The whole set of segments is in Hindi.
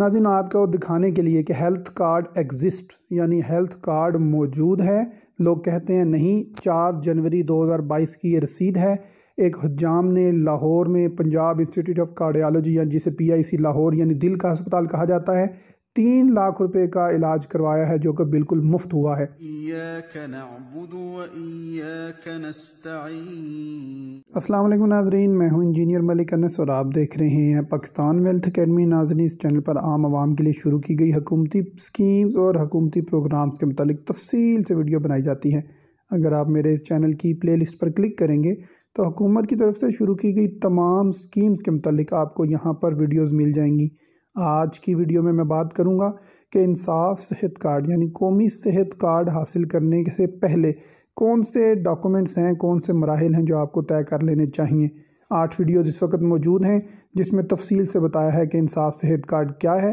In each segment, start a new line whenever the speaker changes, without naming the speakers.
नाजिन आपको दिखाने के लिए कि हेल्थ कार्ड एग्जिस्ट यानी हेल्थ कार्ड मौजूद है लोग कहते हैं नहीं चार जनवरी 2022 की ये रसीद है एक हजाम ने लाहौर में पंजाब इंस्टीट्यूट ऑफ कार्डियालॉजी या जिसे पीआईसी लाहौर यानी दिल का अस्पताल कहा जाता है तीन लाख रुपए का इलाज करवाया है जो कि बिल्कुल मुफ्त हुआ है वालेकुम नाजरीन मैं हूं इंजीनियर मलिक अनस और आप देख रहे हैं पाकिस्तान वेल्थ अकेडमी नाजरीन इस चैनल पर आम आवाम के लिए शुरू की गई हकूमती स्कीम्स और हकूमती प्रोग्राम्स के मतलब तफसील से वीडियो बनाई जाती है अगर आप मेरे इस चैनल की लिस्ट पर क्लिक करेंगे तो हुकूमत की तरफ से शुरू की गई तमाम स्कीम्स के मतलब आपको यहाँ पर वीडियोज़ मिल जाएंगी आज की वीडियो में मैं बात करूंगा कि इंसाफ सेहत कार्ड यानी कौमी सेहत कार्ड हासिल करने से पहले कौन से डॉक्यूमेंट्स हैं कौन से मराहल हैं जो आपको तय कर लेने चाहिए आठ वीडियोज़ इस वक्त मौजूद हैं जिसमें तफसील से बताया है कि इंसाफ सेहत कार्ड क्या है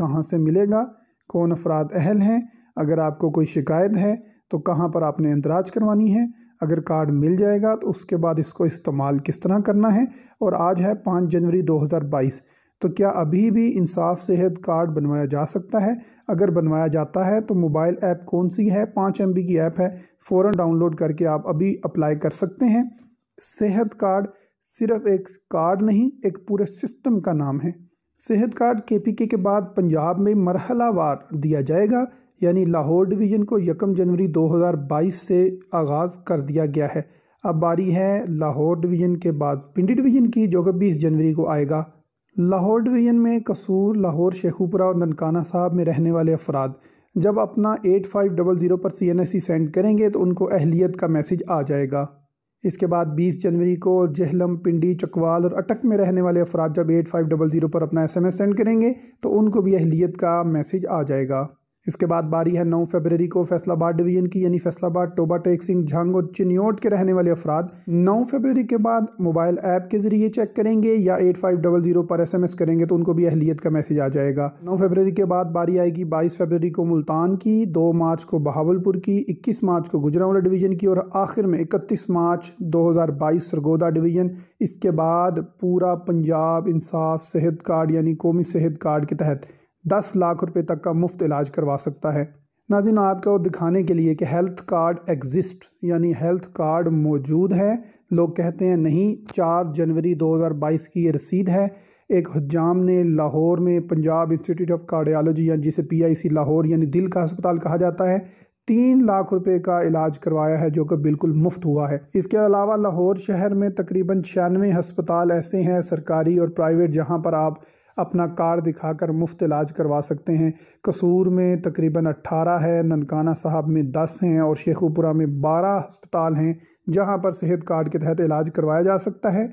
कहाँ से मिलेगा कौन अफराद अहल हैं अगर आपको कोई शिकायत है तो कहाँ पर आपने इंदराज करवानी है अगर कार्ड मिल जाएगा तो उसके बाद इसको इस्तेमाल किस तरह करना है और आज है पाँच जनवरी बाईस तो क्या अभी भी इंसाफ सेहत कार्ड बनवाया जा सकता है अगर बनवाया जाता है तो मोबाइल ऐप कौन सी है पाँच एम की ऐप है फ़ौर डाउनलोड करके आप अभी अप्लाई कर सकते हैं सेहत कार्ड सिर्फ एक कार्ड नहीं एक पूरे सिस्टम का नाम है सेहत कार्ड के पी के बाद पंजाब में मरहलावार दिया जाएगा यानी लाहौर डिवीज़न को यकम जनवरी 2022 से आगाज़ कर दिया गया है अब बारी है लाहौर डिवीज़न के बाद पिंडी डिवीज़न की जो कि बीस जनवरी को आएगा लाहौर डिवीज़न में कसूर लाहौर शेखुपुरा और ननकाना साहब में रहने वाले अफराद जब अपना एट फाइव डबल ज़ीरो पर C N S C send करेंगे तो उनको अहलियत का मैसेज आ जाएगा इसके बाद बीस जनवरी को जहलम पिंडी चकवाल और अटक में रहने वाले अफराद जब एट फाइव डबल ज़ीरो पर अपना एस एम एस सेंड करेंगे तो उनको भी अहलियत का मैसेज आ जाएगा इसके बाद बारी है नौ फरवरी को फैसलाबाद डिवीजन की यानी फैसलाबाद टोबा टेक सिंह झंग और चिन्योट के रहने वाले अफराद नौ फरवरी के बाद मोबाइल ऐप के जरिए चेक करेंगे या एट फाइव डबल जीरो पर एस एम एस करेंगे तो उनको भी अहलियत का मैसेज आ जाएगा नौ फरवरी के बाद बारी आएगी बाईस फरवरी को मुल्तान की दो मार्च को बहावलपुर की इक्कीस मार्च को गुजरावाला डिवीजन की और आखिर में इकतीस मार्च दो हज़ार बाईस सरगोदा डिवीजन इसके बाद पूरा पंजाब इंसाफ सेहत कार्ड यानी कौमी सेहत कार्ड के तहत दस लाख रुपए तक का मुफ्त इलाज करवा सकता है नाजिन आपको दिखाने के लिए कि हेल्थ कार्ड एग्जिस्ट यानी हेल्थ कार्ड मौजूद है लोग कहते हैं नहीं चार जनवरी 2022 की ये रसीद है एक हजाम ने लाहौर में पंजाब इंस्टीट्यूट ऑफ कार्डियालॉजी या जिसे पीआईसी लाहौर यानी दिल का अस्पताल कहा जाता है तीन लाख रुपए का इलाज करवाया है जो कि बिल्कुल मुफ्त हुआ है इसके अलावा लाहौर शहर में तकरीबन छियानवे हस्पताल ऐसे हैं सरकारी और प्राइवेट जहां पर आप अपना कार्ड दिखाकर मुफ्त इलाज करवा सकते हैं कसूर में तकरीबन 18 है ननकाना साहब में 10 हैं और शेखुपुरा में 12 अस्पताल हैं जहां पर सेहत कार्ड के तहत इलाज करवाया जा सकता है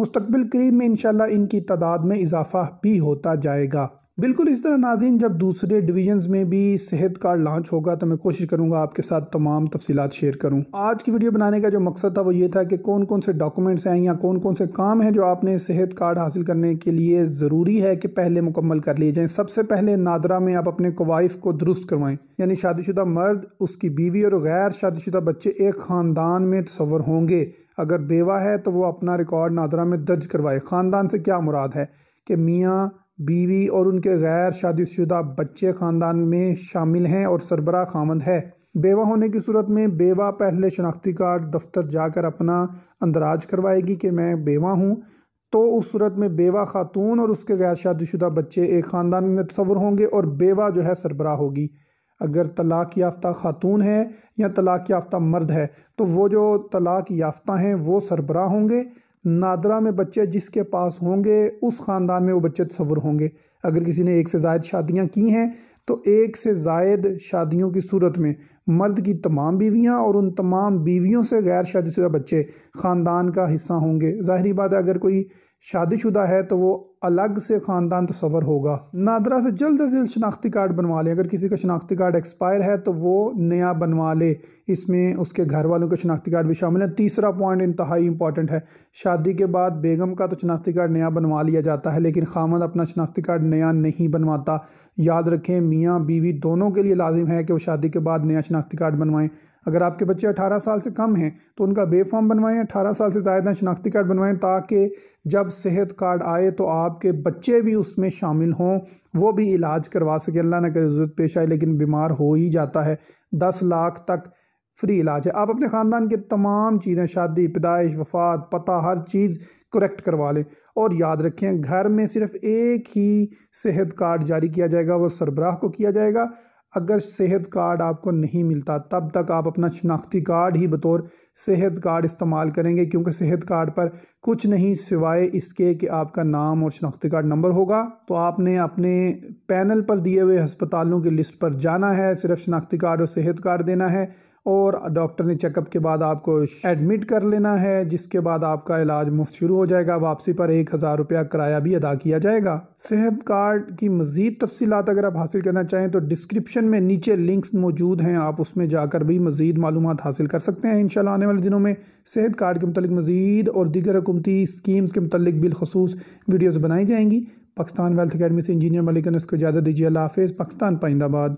मुस्तबिल करीब में इनशाला इनकी तादाद में इजाफ़ा भी होता जाएगा बिल्कुल इस तरह नाजीन जब दूसरे डिवीजन में भी सेहत कार्ड लॉन्च होगा तो मैं कोशिश करूंगा आपके साथ तमाम तफसीत शेयर करूं आज की वीडियो बनाने का जो मकसद था वो ये था कि कौन कौन से डॉक्यूमेंट्स हैं या कौन कौन से काम हैं जो आपने सेहत कार्ड हासिल करने के लिए ज़रूरी है कि पहले मुकम्मल कर लिए जाएँ सबसे पहले नादरा में आप अपने वाइफ को दुरुस्त करवाएँ यानी शादीशुदा मर्द उसकी बीवी और गैर शादीशुदा बच्चे एक ख़ानदान में तस्वर होंगे अगर बेवा है तो वो अपना रिकॉर्ड नादरा में दर्ज करवाए ख़ानदान से क्या मुराद है कि मियाँ बीवी और उनके गैर शादीशुदा बच्चे ख़ानदान में शामिल हैं और सरबरा खामंद है बेवा होने की सूरत में बेवा पहले शनाख्ती कार्ड दफ्तर जाकर अपना अंदराज करवाएगी कि मैं बेवा हूँ तो उस सूरत में बेवा खातून और उसके गैर शादीशुदा बच्चे एक ख़ानदान में तस्वर होंगे और बेवा जो है सरबरा होगी अगर तलाक़ याफ़्ता खातून है या तलाक़ याफ़्ता मर्द है तो वो जो तलाक़ याफ़्ता हैं वो सरबरा होंगे नादरा में बच्चे जिसके पास होंगे उस ख़ानदान में वो बच्चे तस्वुर होंगे अगर किसी ने एक से जायद शादियाँ की हैं तो एक से जायद शादियों की सूरत में मर्द की तमाम बीवियाँ और उन तमाम बीवियों से गैर शादीशुदा बच्चे ख़ानदान का हिस्सा होंगे ज़ाहरी बात है अगर कोई शादीशुदा है तो वो अलग से ख़ानदान तस्वर होगा नादरा से जल्द अज जल्द शनाख्ती कार्ड बनवा लें अगर किसी का शनाख्ती कार्ड एक्सपायर है तो वो नया बनवा ले इसमें उसके घर वालों के शनाख्ती कार्ड भी शामिल है तीसरा पॉइंट इंतहाई इंपॉर्टेंट है शादी के बाद बेगम का तो शनाख्ती कार्ड नया बनवा लिया जाता है लेकिन खामद अपना शनाख्ती कार्ड नया नहीं बनवाता याद रखें मियाँ बीवी दोनों के लिए लाजिम है कि वो शादी के बाद नया शनाख्ती कार्ड बनवाएं अगर आपके बच्चे 18 साल से कम हैं तो उनका बे फॉर्म बनवाएं 18 साल से ज़्यादा शनाख्ती कार्ड बनवाएं ताकि जब सेहत कार्ड आए तो आपके बच्चे भी उसमें शामिल हों वो भी इलाज करवा सके अल्लाह ना करे ज़रूरत पेश आए लेकिन बीमार हो ही जाता है दस लाख तक फ्री इलाज है आप अपने ख़ानदान की तमाम चीज़ें शादी पैदाइश वफात पता हर चीज़ करेक्ट करवा लें और याद रखें घर में सिर्फ एक ही सेहत कार्ड जारी किया जाएगा वो सरबराह को किया जाएगा अगर सेहत कार्ड आपको नहीं मिलता तब तक आप अपना शनाख्ती कार्ड ही बतौर सेहत कार्ड इस्तेमाल करेंगे क्योंकि सेहत कार्ड पर कुछ नहीं सिवाए इसके कि आपका नाम और शनाख्ती कार्ड नंबर होगा तो आपने अपने पैनल पर दिए हुए हस्पतालों की लिस्ट पर जाना है सिर्फ शनाख्ती कार्ड और सेहत कार्ड देना है और डॉक्टर ने चेकअप के बाद आपको एडमिट कर लेना है जिसके बाद आपका इलाज मुफ्त शुरू हो जाएगा वापसी पर एक हज़ार रुपया किराया भी अदा किया जाएगा सेहत कार्ड की मज़ीद तफसीत अगर आप हासिल करना चाहें तो डिस्क्रिप्शन में नीचे लिंक्स मौजूद हैं आप उसमें जाकर भी मज़ीद मालूम हासिल कर सकते हैं इन आने वाले दिनों में सेहत कार्ड के मतलब मज़ीद और दीगर हुकूमती स्कीम्स के मतलब बिलखसूस वीडियोज़ बनाई जाएंगी पाकिस्तान वेल्थ अकेडमी से इंजीनियर मलिक ने इसको इजाज़त दीजिए अल्लाह हाफ़ पाकिस्तान पाइंदाबाद